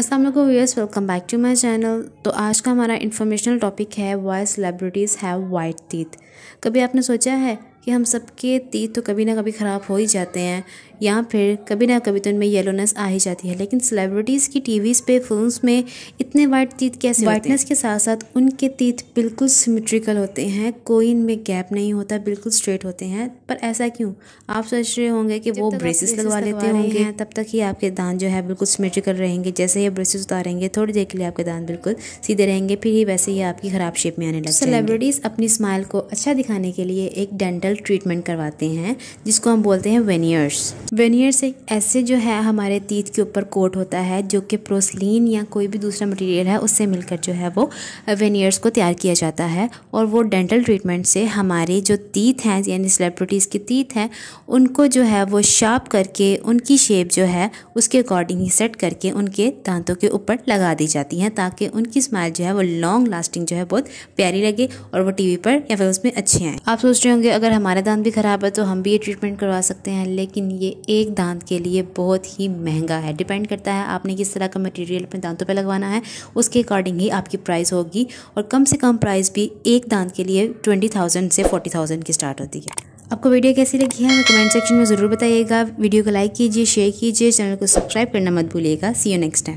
Aslam viewers welcome back to my channel तो आज का हमारा इन्फॉर्मेशनल टॉपिक है why celebrities have white teeth कभी आपने सोचा है कि हम सबके तीत तो कभी ना कभी ख़राब हो ही जाते हैं या फिर कभी ना कभी तो इनमें येलोनेस आ ही जाती है लेकिन सेलिब्रिटीज़ की टीवीज़ पे फिल्म्स में इतने वाइट तीत कैसे वाइटनेस के साथ साथ उनके तीत बिल्कुल सिमेट्रिकल होते हैं कोई इनमें गैप नहीं होता बिल्कुल स्ट्रेट होते हैं पर ऐसा क्यों आप सोच रहे होंगे कि वो ब्रेसेस लगवा लेते होंगे तब तक ही आपके दान जो है बिल्कुल सिमेट्रिकल रहेंगे जैसे ही ब्रेसेस उतारेंगे थोड़ी देर के लिए आपके दान बिल्कुल सीधे रहेंगे फिर ही वैसे ही आपकी ख़राब शेप में आने लगते सेलिब्रिटीज़ अपनी स्माइल को अच्छा दिखाने के लिए एक डेंटल ट्रीटमेंट करवाते हैं जिसको हम बोलते हैं वेनियर्स वेनियर्स एक ऐसे जो है हमारे तीत के ऊपर कोट होता है जो कि प्रोसलिन या कोई भी दूसरा मटेरियल है उससे मिलकर जो है वो वेनियर्स को तैयार किया जाता है और वो डेंटल ट्रीटमेंट से हमारे जो तीत हैं यानी सेलिब्रिटीज़ की तीत हैं उनको जो है वो शार्प करके उनकी शेप जो है उसके अकॉर्डिंग ही सेट करके उनके दांतों के ऊपर लगा दी जाती हैं ताकि उनकी स्माइल जो है वो लॉन्ग लास्टिंग जो है बहुत प्यारी लगे और वो टी पर या फिर उसमें अच्छे आएँ आप सोच रहे होंगे अगर हमारे दांत भी ख़राब है तो हम भी ये ट्रीटमेंट करवा सकते हैं लेकिन ये एक दांत के लिए बहुत ही महंगा है डिपेंड करता है आपने किस तरह का मटेरियल अपने दांतों पे लगवाना है उसके अकॉर्डिंग ही आपकी प्राइस होगी और कम से कम प्राइस भी एक दांत के लिए ट्वेंटी थाउजेंड से फोर्टी थाउजेंड की स्टार्ट होती है आपको वीडियो कैसी लगी है कमेंट सेक्शन में ज़रूर बताइएगा वीडियो को लाइक कीजिए शेयर कीजिए चैनल को सब्सक्राइब करना मत भूलिएगा सी यू नेक्स्ट टाइम